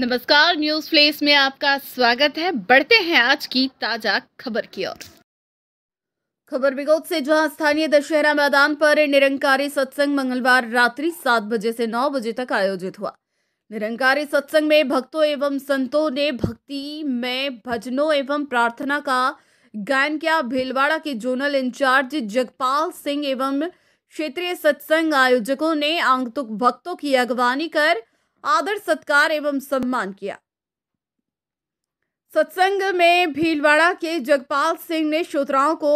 नमस्कार news place में आपका स्वागत है बढ़ते हैं आज की ताजा खबर की ओर खबर बिगोद से जहां स्थानीय दशहरा मैदान पर निरंकारी सत्संग मंगलवार रात्रि सात बजे से नौ बजे तक आयोजित हुआ निरंकारी सत्संग में भक्तों एवं संतों ने भक्ति में भजनों एवं प्रार्थना का गायन किया भीलवाड़ा के जोनल इंचार्ज जगपाल सिंह एवं क्षेत्रीय सत्संग आयोजकों ने आंगतुक भक्तों की अगवानी कर आदर सत्कार एवं सम्मान किया सत्संग में भीलवाड़ा के जगपाल सिंह ने श्रोताओं को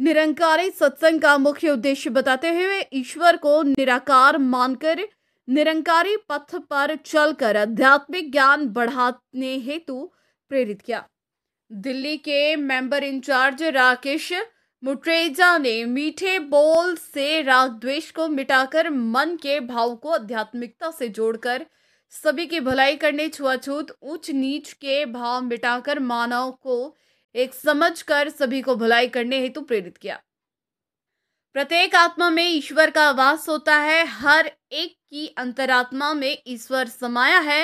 निरंकारी सत्संग का मुख्य उद्देश्य बताते हुए ईश्वर को निराकार मानकर निरंकारी पथ पर चलकर आध्यात्मिक ज्ञान बढ़ाने हेतु प्रेरित किया दिल्ली के मेंबर इंचार्ज राकेश मुट्रेजा ने मीठे बोल से राग द्वेष को मिटाकर मन के भाव को आध्यात्मिकता से जोड़कर सभी की भलाई करने छुआछूत ऊंच नीच के भाव मिटाकर मानव को एक समझ कर सभी को भलाई करने हेतु प्रेरित किया प्रत्येक आत्मा में ईश्वर का वास होता है हर एक की अंतरात्मा में ईश्वर समाया है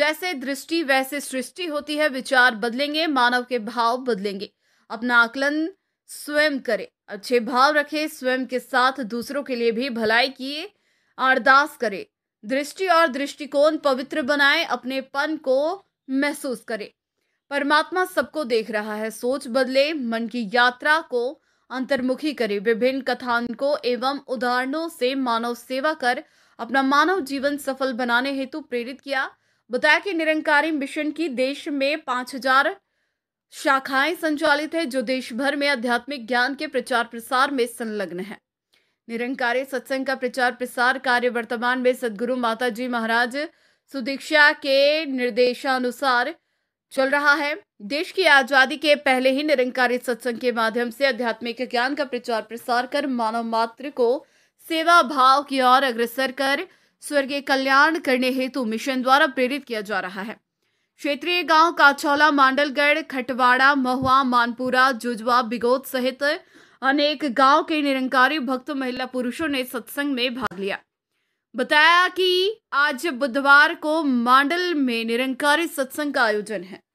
जैसे दृष्टि वैसे सृष्टि होती है विचार बदलेंगे मानव के भाव बदलेंगे अपना आकलन स्वयं करें अच्छे भाव रखें स्वयं के साथ दूसरों के लिए भी भलाई किए अरदास करें दृष्टि और दृष्टिकोण पवित्र बनाए अपने पन को महसूस करें परमात्मा सबको देख रहा है सोच बदले मन की यात्रा को अंतर्मुखी करें विभिन्न कथानकों एवं उदाहरणों से मानव सेवा कर अपना मानव जीवन सफल बनाने हेतु प्रेरित किया बताया कि निरंकारी मिशन की देश में पाँच हजार शाखाएं संचालित है जो देश भर में आध्यात्मिक ज्ञान के प्रचार प्रसार में संलग्न है निरंकारी सत्संग का प्रचार प्रसार कार्य वर्तमान में सदगुरु माता जी महाराज सुदीक्षा के निर्देशानुसार चल रहा है देश की आजादी के पहले ही निरंकारित सत्संग के माध्यम से आध्यात्मिक ज्ञान का प्रचार प्रसार कर मानव मात्र को सेवा भाव की ओर अग्रसर कर स्वर्गीय कल्याण करने हेतु मिशन द्वारा प्रेरित किया जा रहा है क्षेत्रीय गांव काछौला मांडलगढ़ खटवाड़ा महुआ मानपुरा जुजवा बिगोद सहित अनेक गांव के निरंकारी भक्त महिला पुरुषों ने सत्संग में भाग लिया बताया कि आज बुधवार को मांडल में निरंकारी सत्संग का आयोजन है